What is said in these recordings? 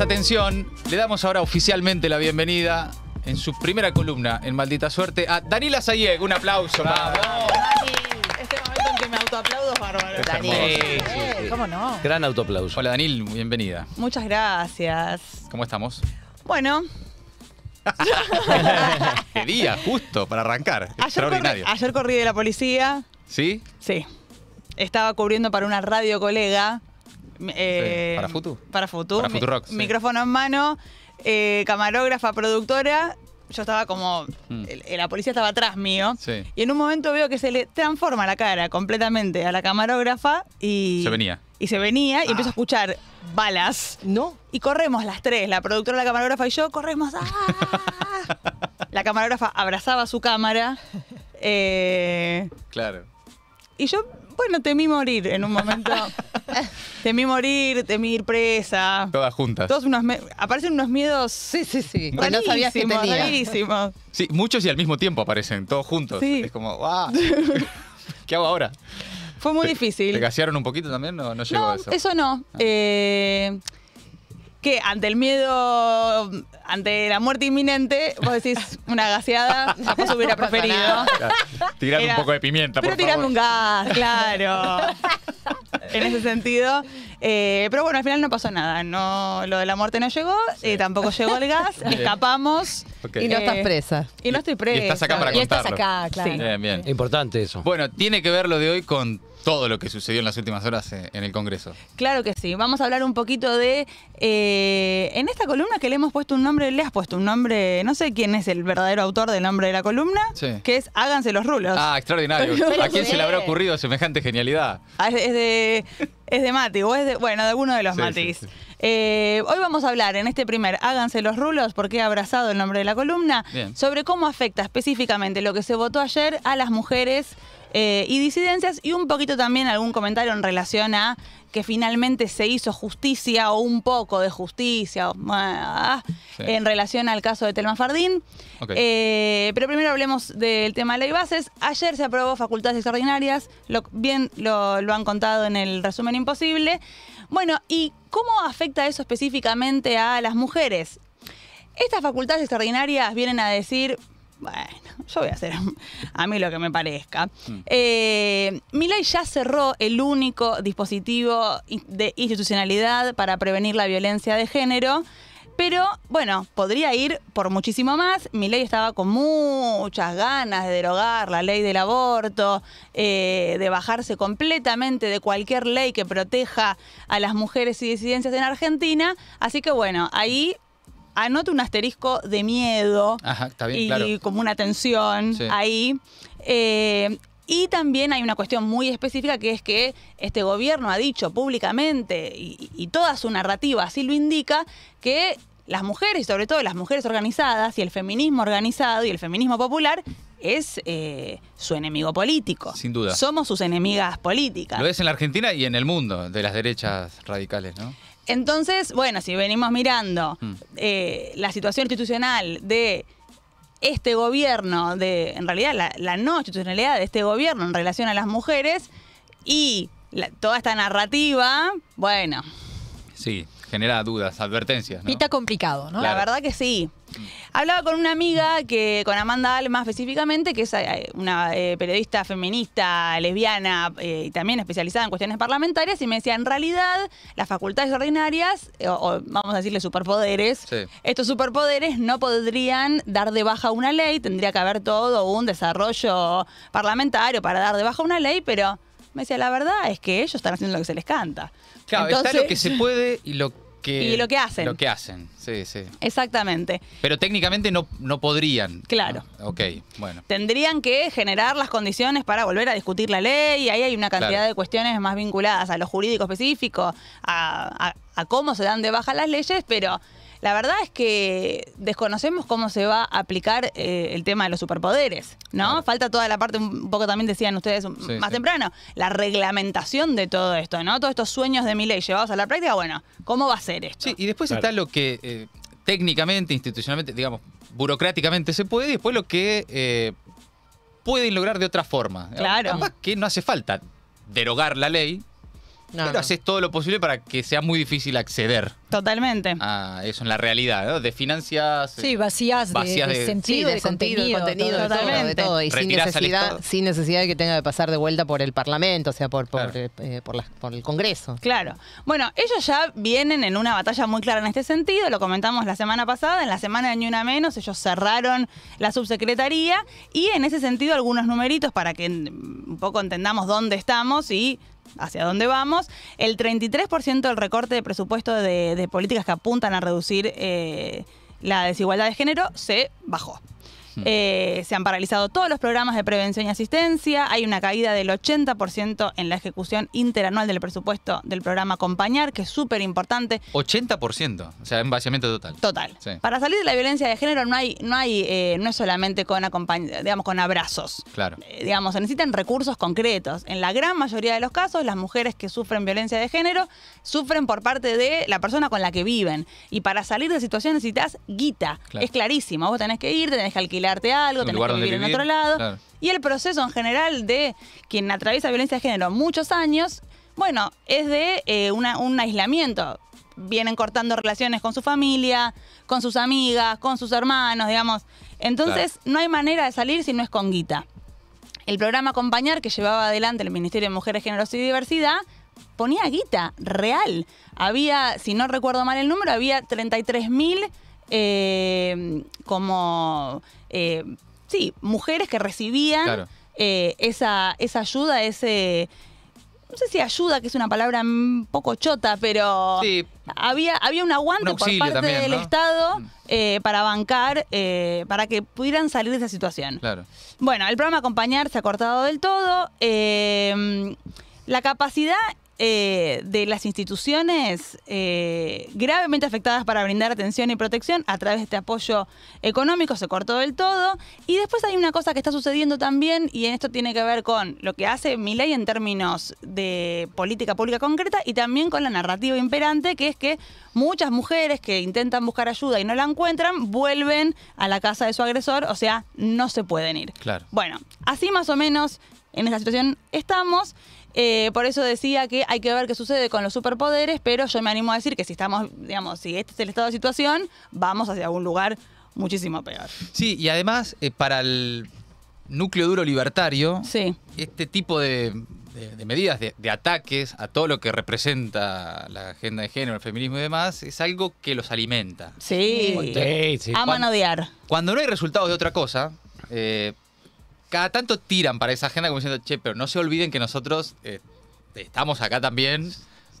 Atención, le damos ahora oficialmente la bienvenida en su primera columna en Maldita Suerte a Daniela Sayeg. Un aplauso. ¡Vamos, este momento en que me autoaplaudo es bárbaro. Es eh, ¿Cómo no? Gran autoaplauso. Hola Danil, bienvenida. Muchas gracias. ¿Cómo estamos? Bueno, Qué día, justo, para arrancar. Extraordinario. ayer corrí de la policía. ¿Sí? Sí. Estaba cubriendo para una radio colega eh, para futuro, Para futuro, Para Micrófono en mano, eh, camarógrafa, productora. Yo estaba como. Mm. la policía estaba atrás mío. Y en un momento veo que se le transforma la cara completamente a la camarógrafa y. Se venía. Y se venía y ah. empiezo a escuchar balas. ¿No? Y corremos las tres, la productora, la camarógrafa y yo, corremos. ¡ah! la camarógrafa abrazaba su cámara. Eh, claro. Y yo bueno, temí morir en un momento. temí morir, temí ir presa. Todas juntas. Todos unos aparecen unos miedos. Sí, sí, sí. Que no sabías que Sí, muchos y al mismo tiempo aparecen, todos juntos. Sí. Es como, ¡guau! Ah". ¿Qué hago ahora? Fue muy difícil. ¿Te gasearon un poquito también? No, no llegó eso. Eso no. Ah. Eh, que ante el miedo, ante la muerte inminente, vos decís una gaseada, vos hubiera preferido. Tirar un poco de pimienta, Pero tirando un gas, claro. en ese sentido. Eh, pero bueno, al final no pasó nada. No, lo de la muerte no llegó, eh, tampoco llegó el gas, escapamos. Y no estás eh, presa. Y no estoy presa. Y estás acá para contarlo. Y estás acá, claro. Importante eso. Bueno, tiene que ver lo de hoy con todo lo que sucedió en las últimas horas eh, en el Congreso. Claro que sí. Vamos a hablar un poquito de. Eh, en esta columna que le hemos puesto un nombre, le has puesto un nombre, no sé quién es el verdadero autor del nombre de la columna, que es Háganse los rulos. Ah, extraordinario. ¿A quién se le habrá ocurrido semejante genialidad? Ah, es de. Es de Mati, o es de. Bueno, de alguno de los Matis. Eh, hoy vamos a hablar en este primer Háganse los rulos, porque he abrazado el nombre de la columna, sobre cómo afecta específicamente lo que se votó ayer a las mujeres eh, y disidencias y un poquito también algún comentario en relación a que finalmente se hizo justicia o un poco de justicia ah, en relación al caso de Telma Fardín. Eh, pero primero hablemos del tema de ley bases. Ayer se aprobó facultades extraordinarias, lo, bien lo han contado en el resumen imposible. Bueno, ¿y cómo afecta eso específicamente a las mujeres? Estas facultades extraordinarias vienen a decir, bueno, yo voy a hacer a mí lo que me parezca. Mi mm. Eh, ya cerró el único dispositivo de institucionalidad para prevenir la violencia de género. Pero bueno, podría ir por muchísimo más. Mi ley estaba con muchas ganas de derogar la ley del aborto, eh, de bajarse completamente de cualquier ley que proteja a las mujeres y disidencias en Argentina. Así que bueno, ahí anota un asterisco de miedo y como una tensión ahí. Eh, y también hay una cuestión muy específica que es que este gobierno ha dicho públicamente y, toda su narrativa así lo indica que las mujeres, y sobre todo las mujeres organizadas y el feminismo organizado y el feminismo popular, es eh, su enemigo político. Sin duda. Somos sus enemigas políticas. Lo es en la Argentina y en el mundo, de las derechas radicales, ¿no? Entonces, bueno, si venimos mirando mm. eh, la situación institucional de este gobierno, de, en realidad la, la no institucionalidad de este gobierno en relación a las mujeres y toda esta narrativa, bueno. Sí, genera dudas, advertencias. ¿no? está complicado, ¿no? La verdad que sí. Hablaba con una amiga, que con Amanda Alma específicamente, que es eh, una eh, periodista feminista, lesbiana eh, y también especializada en cuestiones parlamentarias, y me decía, en realidad, las facultades ordinarias, o, vamos a decirle superpoderes, estos superpoderes no podrían dar de baja una ley, tendría que haber todo un desarrollo parlamentario para dar de baja una ley, pero me decía, la verdad es que ellos están haciendo lo que se les canta. Claro, está lo que se puede y lo que y lo que hacen. Lo que hacen, sí, sí. Exactamente. Pero técnicamente no, no podrían. Claro. Ah, ok, bueno. Tendrían que generar las condiciones para volver a discutir la ley y ahí hay una cantidad de cuestiones más vinculadas a lo jurídico específico, a, a cómo se dan de baja las leyes, pero la verdad es que desconocemos cómo se va a aplicar eh, el tema de los superpoderes, ¿no? Falta toda la parte, un poco también decían ustedes más temprano, la reglamentación de todo esto, ¿no? Todos estos sueños de mi ley llevados a la práctica, bueno, ¿cómo va a ser esto? Sí, y después está lo que eh, técnicamente, institucionalmente, digamos, burocráticamente se puede, y después lo que eh, pueden lograr de otra forma. Claro. que no hace falta derogar la ley, pero haces todo lo posible para que sea muy difícil acceder. Totalmente. eso en la realidad, ¿no? finanzas Sí, vacías, de, sentido, de, de, contenido, de, todo. Y sin necesidad, de que tenga que pasar de vuelta por el Parlamento, o sea, por, eh, por el Congreso. Claro. Bueno, ellos ya vienen en una batalla muy clara en este sentido, lo comentamos la semana pasada, en la semana de Ni Una Menos, ellos cerraron la subsecretaría y en ese sentido algunos numeritos para que mm, un poco entendamos dónde estamos y hacia dónde vamos. El 33% del recorte de presupuesto de, políticas que apuntan a reducir eh, la desigualdad de género se bajó. Eh, se han paralizado todos los programas de prevención y asistencia. Hay una caída del 80% en la ejecución interanual del presupuesto del programa Acompañar, que es súper importante. 80%, o sea, en vaciamiento total. Total. Para salir de la violencia de género no hay, no hay, eh, no es solamente con digamos, con abrazos. Claro. Eh, digamos, se necesitan recursos concretos. En la gran mayoría de los casos, las mujeres que sufren violencia de género sufren por parte de la persona con la que viven. Y para salir de situación necesitas guita. Es clarísimo. Vos tenés que ir, tenés que alquilar alquilarte algo, tenés que vivir en otro lado. Y el proceso en general de quien atraviesa violencia de género muchos años, bueno, es de eh, un aislamiento. Vienen cortando relaciones con su familia, con sus amigas, con sus hermanos, digamos. Entonces, no hay manera de salir si no es con guita. El programa Acompañar que llevaba adelante el Ministerio de Mujeres, Géneros y Diversidad ponía guita real. Había, si no recuerdo mal el número, había 33 mil eh, como, eh, sí, mujeres que recibían eh, esa, ayuda, ese... No sé si ayuda, que es una palabra un poco chota, pero había, había un aguante por parte del Estado mm. para bancar, para que pudieran salir de esa situación. Bueno, el programa Acompañar se ha cortado del todo. la capacidad eh, de las instituciones eh, gravemente afectadas para brindar atención y protección a través de este apoyo económico, se cortó del todo. Y después hay una cosa que está sucediendo también, y esto tiene que ver con lo que hace ley en términos de política pública concreta y también con la narrativa imperante, que es que muchas mujeres que intentan buscar ayuda y no la encuentran, vuelven a la casa de su agresor, o sea, no se pueden ir. Claro. Bueno, así más o menos en esta situación estamos. Eh, por eso decía que hay que ver qué sucede con los superpoderes, pero yo me animo a decir que si estamos, digamos, si este es el estado de situación, vamos hacia un lugar muchísimo peor. Sí, y además, eh, para el núcleo duro libertario, este tipo de, medidas, de, ataques a todo lo que representa la agenda de género, el feminismo y demás, es algo que los alimenta. Sí, sí, sí. odiar. Cuando no hay resultados de otra cosa, eh, cada tanto tiran para esa agenda como diciendo, che, pero no se olviden que nosotros eh, estamos acá también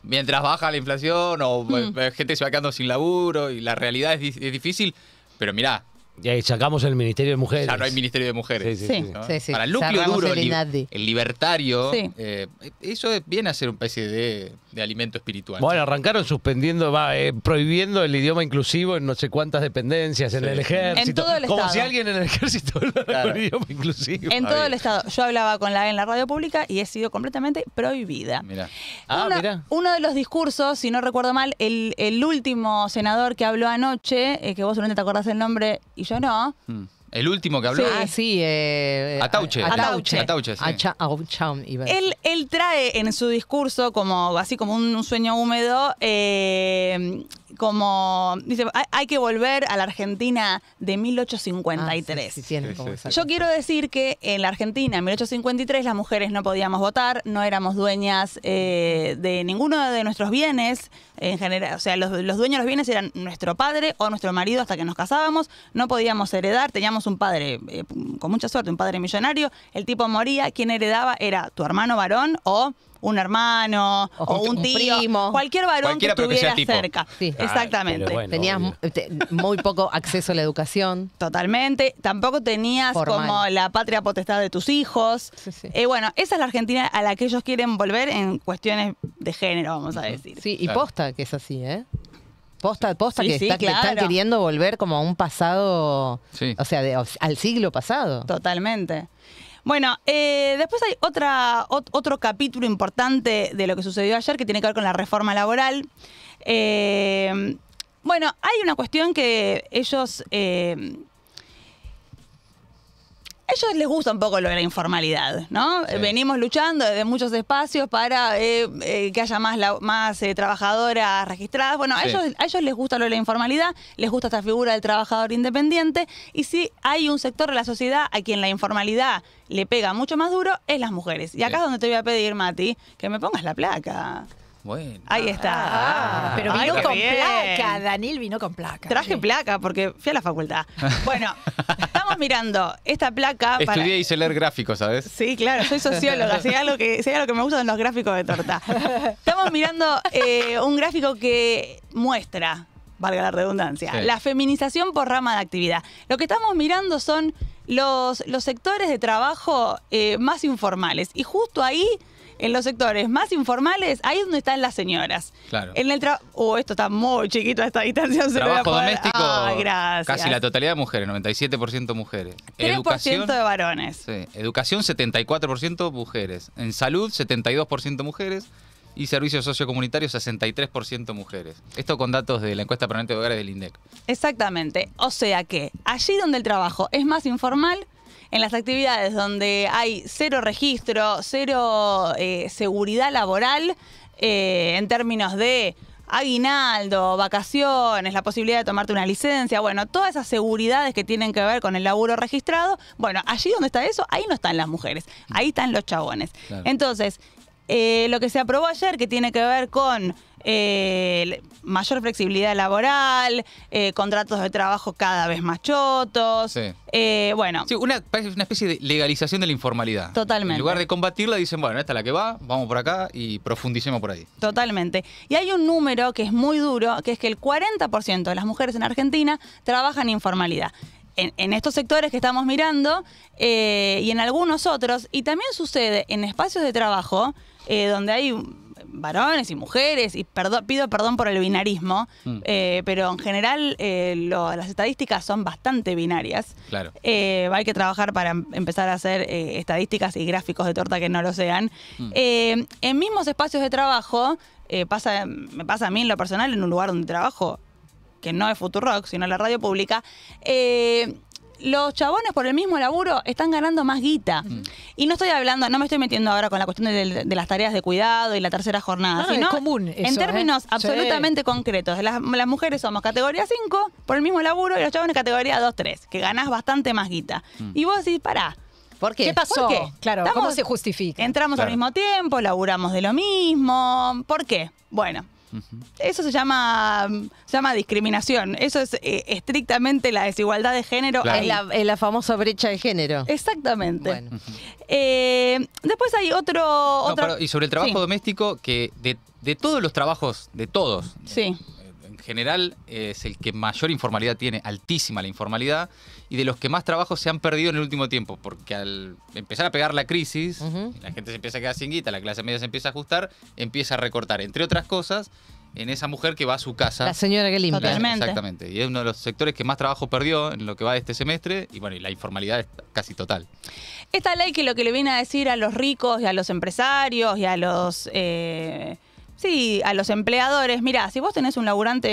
mientras baja la inflación o hmm. eh, gente se va quedando sin laburo y la realidad es, es difícil. Pero mirá, y ahí sacamos el Ministerio de Mujeres. Ah, no hay Ministerio de Mujeres. Sí, sí, sí. Para el núcleo duro, el, libertario, eh, eso viene a ser un país de, alimento espiritual. Bueno, arrancaron suspendiendo, va, eh, prohibiendo el idioma inclusivo en no sé cuántas dependencias, en el ejército. En todo el Como Estado. si alguien en el ejército hablara con idioma inclusivo. En ah, todo el Estado. Yo hablaba con la e en la radio pública y he sido completamente prohibida. Mirá. Ah, uno de los discursos, si no recuerdo mal, el, último senador que habló anoche, eh, que vos solamente te acordás el nombre, y yo no. Mm. El último que habló. Sí. Ah, sí. Eh, eh Atauche. Atauche. Atauche, Él, él trae en su discurso, como así como un, sueño húmedo, eh, como, dice, hay, que volver a la Argentina de 1853. Ah, Yo quiero decir que en la Argentina, en 1853, las mujeres no podíamos votar, no éramos dueñas eh, de ninguno de nuestros bienes, en general, o sea, los, dueños de los bienes eran nuestro padre o nuestro marido hasta que nos casábamos, no podíamos heredar, teníamos un padre, eh, con mucha suerte, un padre millonario, el tipo moría, quien heredaba era tu hermano varón o un hermano o, un, cualquier varón que estuviera cerca. Exactamente. Tenías muy poco acceso a la educación. Totalmente. Tampoco tenías como la patria potestad de tus hijos. Eh, bueno, esa es la Argentina a la que ellos quieren volver en cuestiones de género, vamos a decir. Sí, y posta que es así, ¿eh? Posta, posta que, están queriendo volver como a un pasado, o sea, al siglo pasado. Totalmente. Bueno, eh, después hay otra, otro capítulo importante de lo que sucedió ayer que tiene que ver con la reforma laboral. Eh, bueno, hay una cuestión que ellos eh, a ellos les gusta un poco lo de la informalidad, ¿no? Venimos luchando desde muchos espacios para eh, eh, que haya más, la, más eh, trabajadoras registradas. Bueno, a, ellos, a ellos les gusta lo de la informalidad, les gusta esta figura del trabajador independiente. Y si hay un sector de la sociedad a quien la informalidad le pega mucho más duro, es las mujeres. Y acá es donde te voy a pedir, Mati, que me pongas la placa. Ahí está. Ah. pero vino con placa, Daniel vino con placa. Traje placa porque fui a la facultad. Bueno, estamos mirando esta placa. Estudié y hice leer gráficos, ¿sabes? Sí, claro, soy socióloga. si algo que, lo que me gustan los gráficos de torta. Estamos mirando eh, un gráfico que muestra, valga la redundancia, la feminización por rama de actividad. Lo que estamos mirando son los, los sectores de trabajo eh, más informales. Y justo ahí en los sectores más informales, ahí es donde están las señoras. Claro. En el trabajo. Oh, esto está muy chiquito esta distancia. Se trabajo doméstico. Ah, gracias. Casi la totalidad de mujeres, 97% mujeres. 3% educación, de varones. Sí. Educación, 74% mujeres. En salud, 72% mujeres y servicios sociocomunitarios 63% mujeres. Esto con datos de la encuesta permanente de hogares del INDEC. Exactamente. O sea que allí donde el trabajo es más informal, en las actividades donde hay cero registro, cero eh, seguridad laboral eh, en términos de aguinaldo, vacaciones, la posibilidad de tomarte una licencia, bueno, todas esas seguridades que tienen que ver con el laburo registrado, bueno, allí donde está eso, ahí no están las mujeres, ahí están los chabones. Entonces, eh, lo que se aprobó ayer, que tiene que ver con eh, mayor flexibilidad laboral, eh, contratos de trabajo cada vez más chotos. Sí. bueno. Sí, una, especie de legalización de la informalidad. Totalmente. En lugar de combatirla, dicen, bueno, esta es la que va, vamos por acá y profundicemos por ahí. Totalmente. Y hay un número que es muy duro, que es que el 40% de las mujeres en Argentina trabajan informalidad en, estos sectores que estamos mirando eh, y en algunos otros, y también sucede en espacios de trabajo eh, donde hay varones y mujeres, y pido perdón por el binarismo, mm. eh, pero en general las estadísticas son bastante binarias. Claro. hay que trabajar para em, empezar a hacer estadísticas y gráficos de torta que no lo sean. Mm. en mismos espacios de trabajo, pasa, me pasa a mí en lo personal, en un lugar donde trabajo, que no es Rock, sino la radio pública, eh, los chabones por el mismo laburo están ganando más guita. Mm. Y no estoy hablando, no me estoy metiendo ahora con la cuestión de, las tareas de cuidado y la tercera jornada, sino en ¿eh? términos absolutamente concretos. Las, mujeres somos categoría 5 por el mismo laburo y los chabones categoría 2-3, que ganás bastante más guita. Mm. Y vos decís, pará. ¿Por qué? ¿Qué pasó? Claro, ¿cómo se justifica? Entramos al mismo tiempo, laburamos de lo mismo. ¿Por qué? Bueno, eso se llama, mm, llama discriminación. Eso es eh, estrictamente la desigualdad de género. en la, la, famosa brecha de género. Exactamente. Eh, después hay otro... y sobre el trabajo doméstico, que de, de, todos los trabajos, de todos, sí general eh, es el que mayor informalidad tiene, altísima la informalidad, y de los que más trabajos se han perdido en el último tiempo, porque al empezar a pegar la crisis, la gente se empieza a quedar sin guita, la clase media se empieza a ajustar, empieza a recortar, entre otras cosas, en esa mujer que va a su casa. La señora que limpia. Exactamente. Y es uno de los sectores que más trabajo perdió en lo que va de este semestre. Y bueno, y la informalidad es casi total. Esta ley que lo que le viene a decir a los ricos y a los empresarios y a los eh, y a los empleadores, mira si vos tenés un laburante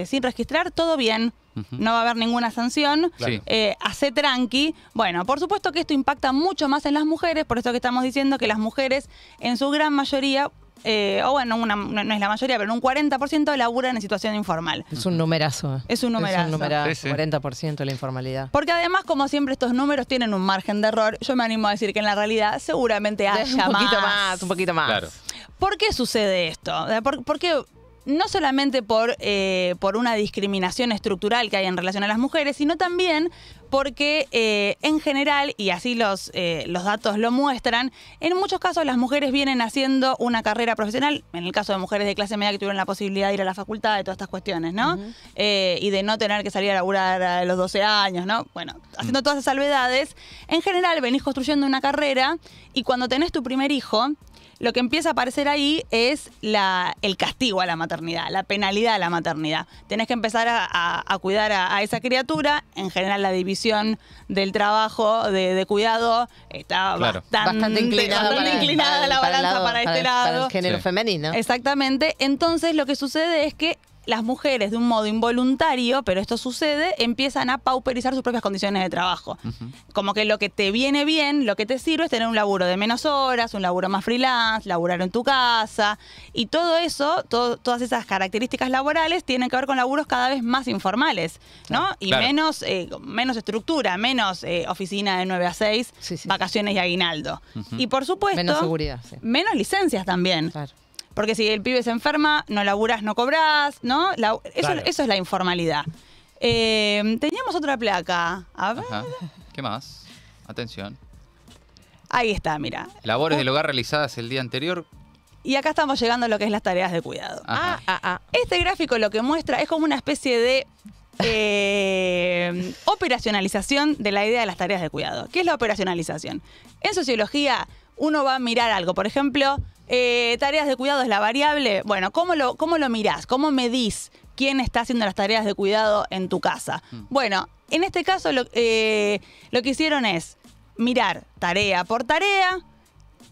eh, sin registrar, todo bien. No va a haber ninguna sanción. Eh, hace tranqui. Bueno, por supuesto que esto impacta mucho más en las mujeres, por eso que estamos diciendo que las mujeres, en su gran mayoría, eh, o bueno, no, es la mayoría, pero un 40% laburan en situación informal. Es un numerazo. Es un numerazo. Es un numerazo, 40% la informalidad. Porque además, como siempre, estos números tienen un margen de error. Yo me animo a decir que en la realidad seguramente haya un poquito más. un poquito más. Claro. ¿Por qué sucede esto? Porque no solamente por, eh, por, una discriminación estructural que hay en relación a las mujeres, sino también porque eh, en general, y así los, eh, los datos lo muestran, en muchos casos las mujeres vienen haciendo una carrera profesional, en el caso de mujeres de clase media que tuvieron la posibilidad de ir a la facultad, de todas estas cuestiones, ¿no? y de no tener que salir a laburar a los 12 años, ¿no? Bueno, haciendo mm. todas esas salvedades, en general venís construyendo una carrera y cuando tenés tu primer hijo, lo que empieza a aparecer ahí es la, el castigo a la maternidad, la penalidad a la maternidad. Tenés que empezar a, cuidar a, esa criatura. En general, la división del trabajo de, cuidado está bastante, inclinada, bastante inclinada la balanza para, este lado. género femenino. Exactamente. Entonces, lo que sucede es que las mujeres de un modo involuntario, pero esto sucede, empiezan a pauperizar sus propias condiciones de trabajo. Como que lo que te viene bien, lo que te sirve es tener un laburo de menos horas, un laburo más freelance, laburar en tu casa. Y todo eso, todas esas características laborales tienen que ver con laburos cada vez más informales, ¿no? y menos, eh, menos estructura, menos eh, oficina de 9 a 6, vacaciones y aguinaldo. Y por supuesto... Menos seguridad. Menos licencias también. Porque si el pibe se enferma, no laburás, no cobrás, ¿no? eso, es la informalidad. Eh, teníamos otra placa. A ver. ¿Qué más? Atención. Ahí está, mira. Labores del uh. hogar realizadas el día anterior y acá estamos llegando a lo que es las tareas de cuidado. Ah, ah, ah. Este gráfico lo que muestra es como una especie de eh, operacionalización de la idea de las tareas de cuidado. ¿Qué es la operacionalización? En sociología uno va a mirar algo, por ejemplo, eh, tareas de cuidado es la variable. Bueno, ¿cómo lo, cómo lo mirás? ¿Cómo medís quién está haciendo las tareas de cuidado en tu casa? Mm. Bueno, en este caso eh, lo, que hicieron es mirar tarea por tarea,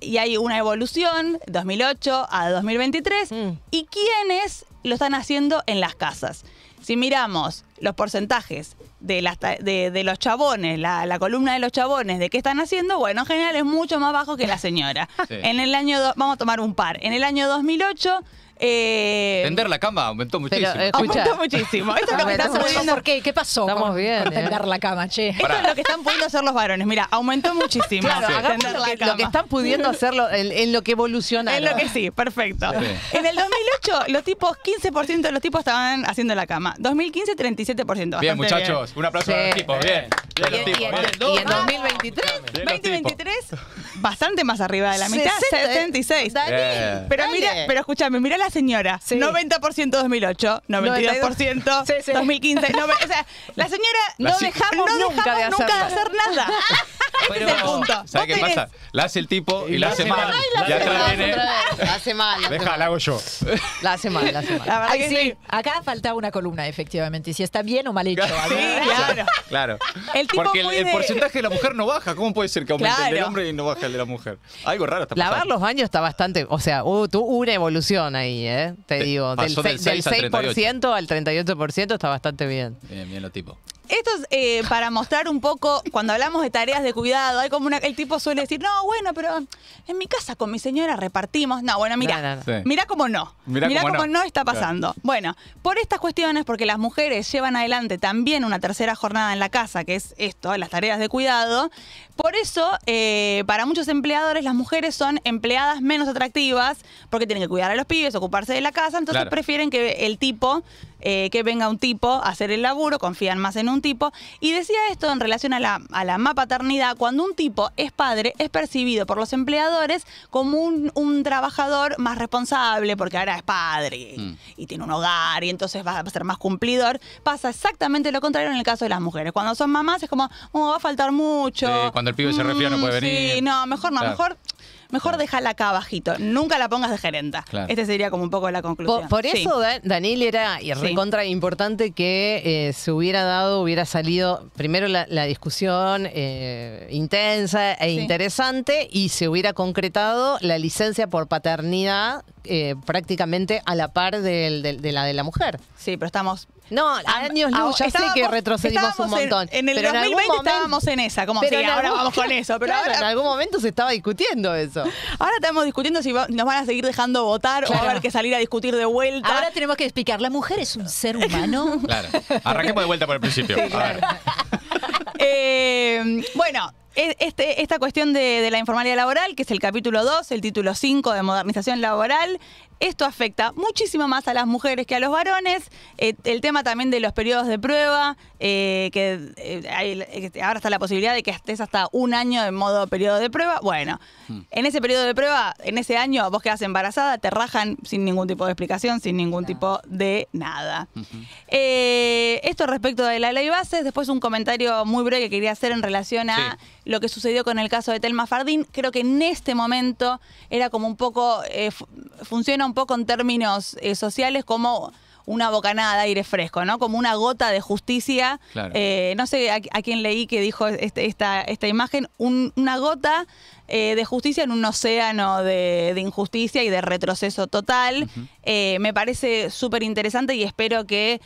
y hay una evolución 2008 a 2023 mm. y quiénes lo están haciendo en las casas. Si miramos los porcentajes de, los chabones, la, columna de los chabones, de qué están haciendo, bueno, en general es mucho más bajo que la señora. En el año, vamos a tomar un par, en el año 2008 eh, Tender la cama aumentó muchísimo. Eh, aumentó muchísimo. Esto es ¿Por qué? ¿Qué pasó? Estamos bien. tender la cama, che. Esto es lo que están pudiendo hacer los varones. Mira, aumentó muchísimo. la cama. Lo que están pudiendo hacerlo, en, lo que evoluciona En lo que sí, perfecto. En el 2008, los tipos, 15% de los tipos estaban haciendo la cama. 2015, 37%. Bien, muchachos. Un aplauso para a los tipos. bien y, 2023, 2023, bastante más arriba de la mitad, 76. Eh. pero mira, pero escúchame, mira la señora, 90% 2008, 92% 2015, la señora no dejamos, nunca, de hacer nada. ¿Sabes qué pasa? La hace el tipo y la hace mal. La hace mal. Deja, la hago yo. La hace mal, la hace mal. Acá falta una columna, efectivamente. Si está bien o mal hecho. Sí, claro. claro. Porque el, porcentaje de la mujer no baja. ¿Cómo puede ser que aumente el del hombre y no baja el de la mujer? Algo raro está pasando. Lavar los baños está bastante. O sea, hubo una evolución ahí, ¿eh? Te, digo. Del, del, 6%, al 38%, al 38 está bastante bien. Bien, bien lo tipo. Esto es eh, para mostrar un poco, cuando hablamos de tareas de cuidado, hay como una, el tipo suele decir, no, bueno, pero en mi casa con mi señora repartimos. No, bueno, mira, mira cómo no. Mira, cómo, no. está pasando. Bueno, por estas cuestiones, porque las mujeres llevan adelante también una tercera jornada en la casa, que es esto, las tareas de cuidado, por eso, eh, para muchos empleadores, las mujeres son empleadas menos atractivas porque tienen que cuidar a los pibes, ocuparse de la casa, entonces prefieren que el tipo eh, que venga un tipo a hacer el laburo, confían más en un tipo. Y decía esto en relación a la, a la paternidad, cuando un tipo es padre, es percibido por los empleadores como un, trabajador más responsable, porque ahora es padre mm. y tiene un hogar y entonces va a ser más cumplidor. Pasa exactamente lo contrario en el caso de las mujeres. Cuando son mamás es como, oh, va a faltar mucho. cuando el pibe se mm, refiere no puede venir. Sí, no, mejor no, mejor mejor déjala acá abajito. Nunca la pongas de gerenta. Este sería como un poco la conclusión. Por, eso, Daniel, era y recontra importante que eh, se hubiera dado, hubiera salido primero la, discusión eh, intensa e interesante y se hubiera concretado la licencia por paternidad eh, prácticamente a la par del, de la de la mujer. Sí, pero estamos no, años luz, ya sé que retrocedimos un montón. En, el 2020 estábamos en esa, como si ahora vamos con eso. Pero ahora, en algún momento se estaba discutiendo eso. Ahora estamos discutiendo si nos van a seguir dejando votar o va a haber que salir a discutir de vuelta. Ahora tenemos que explicar, la mujer es un ser humano. claro, arranquemos de vuelta por el principio. Eh, bueno, e-, este, esta cuestión de, de, la informalidad laboral, que es el capítulo 2, el título 5 de modernización laboral, esto afecta muchísimo más a las mujeres que a los varones. Eh, el tema también de los periodos de prueba, eh, que eh, ahora está la posibilidad de que estés hasta un año en modo periodo de prueba. Bueno, hmm. en ese periodo de prueba, en ese año, vos quedás embarazada, te rajan sin ningún tipo de explicación, sin ningún tipo de nada. esto respecto de la ley bases, después un comentario muy breve que quería hacer en relación a lo que sucedió con el caso de Telma Fardín. Creo que en este momento era como un poco, funciona un poco en términos eh, sociales como una bocanada de aire fresco, ¿no? Como una gota de justicia. Eh, no sé a, quién leí que dijo este, esta, esta imagen, una gota eh, de justicia en un océano de, injusticia y de retroceso total. me parece súper interesante y espero que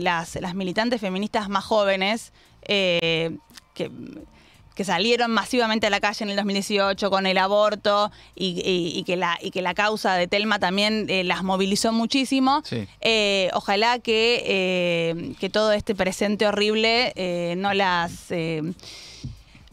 las, las militantes feministas más jóvenes que que salieron masivamente a la calle en el 2018 con el aborto y, que, la, y que la causa de Telma también eh, las movilizó muchísimo. Eh, ojalá que, eh, que todo este presente horrible no las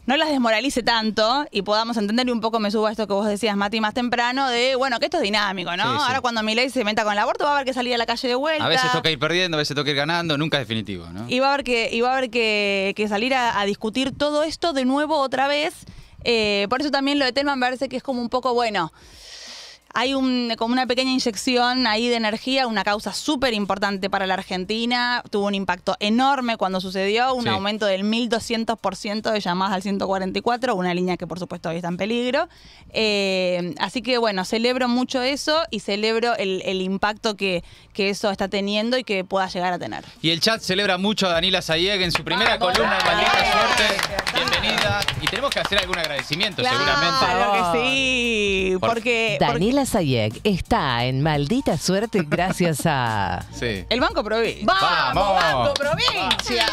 no las desmoralice tanto y podamos entender y un poco me subo a esto que vos decías, Mati, más temprano, de bueno, que esto es dinámico, ¿no? Ahora cuando mi ley se meta con el aborto va a haber que salir a la calle de vuelta. A veces toca ir perdiendo, a veces toca ir ganando, nunca definitivo, ¿no? Y va a haber que, y va a haber que, salir a, discutir todo esto de nuevo otra vez. Eh, por eso también lo de Telman parece que es como un poco bueno hay un, como una pequeña inyección ahí de energía, una causa súper importante para la Argentina, tuvo un impacto enorme cuando sucedió, un aumento del 1200% de llamadas al 144, una línea que por supuesto hoy está en peligro. Eh, así que bueno, celebro mucho eso y celebro el, impacto que, eso está teniendo y que pueda llegar a tener. Y el chat celebra mucho a Daniela Zayeg en su primera columna, Maldita Suerte, bienvenida. Y tenemos que hacer algún agradecimiento seguramente. Claro que sí, porque... Daniela Sayek está en maldita suerte gracias a. Sí. El Banco Provincia. ¡Vamos, Banco Provincia!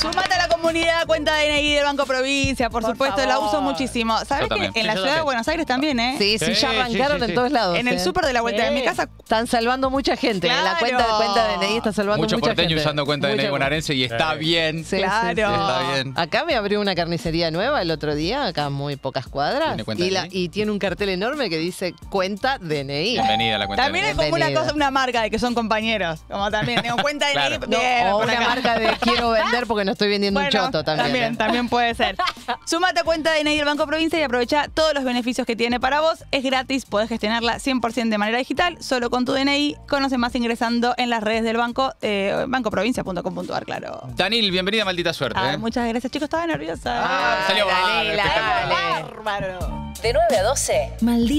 Sumate a la comunidad, cuenta DNI del Banco Provincia, por, supuesto, la uso muchísimo. ¿Sabes que en la ciudad de Buenos Aires también, eh? Sí, sí, ya arrancaron en todos lados. En el ¿eh? súper de la vuelta de mi casa. Están salvando mucha gente. Claro. ¿eh? La cuenta de cuenta DNI está salvando mucha gente. Muchos porteños usando cuenta DNI bonaerense y está bien. Claro. Está bien. Acá me abrió una carnicería nueva el otro día, acá muy pocas cuadras. y, y tiene un cartel enorme que dice cuenta DNI. Bienvenida a la cuenta También es como una, cosa, una marca de que son compañeros. Como también, tengo cuenta DNI. o una marca de quiero vender porque no estoy vendiendo un choto también. También, ¿eh? puede ser. Súmate a cuenta DNI del Banco Provincia y aprovecha todos los beneficios que tiene para vos. Es gratis, podés gestionarla 100% de manera digital, solo con tu DNI. Conoce más ingresando en las redes del banco, eh, bancoprovincia.com.ar, claro. Danil, bienvenida Maldita Suerte. ¿eh? Muchas gracias, chicos. Estaba nerviosa. Ah, salió eh. De 9 a 12, Maldita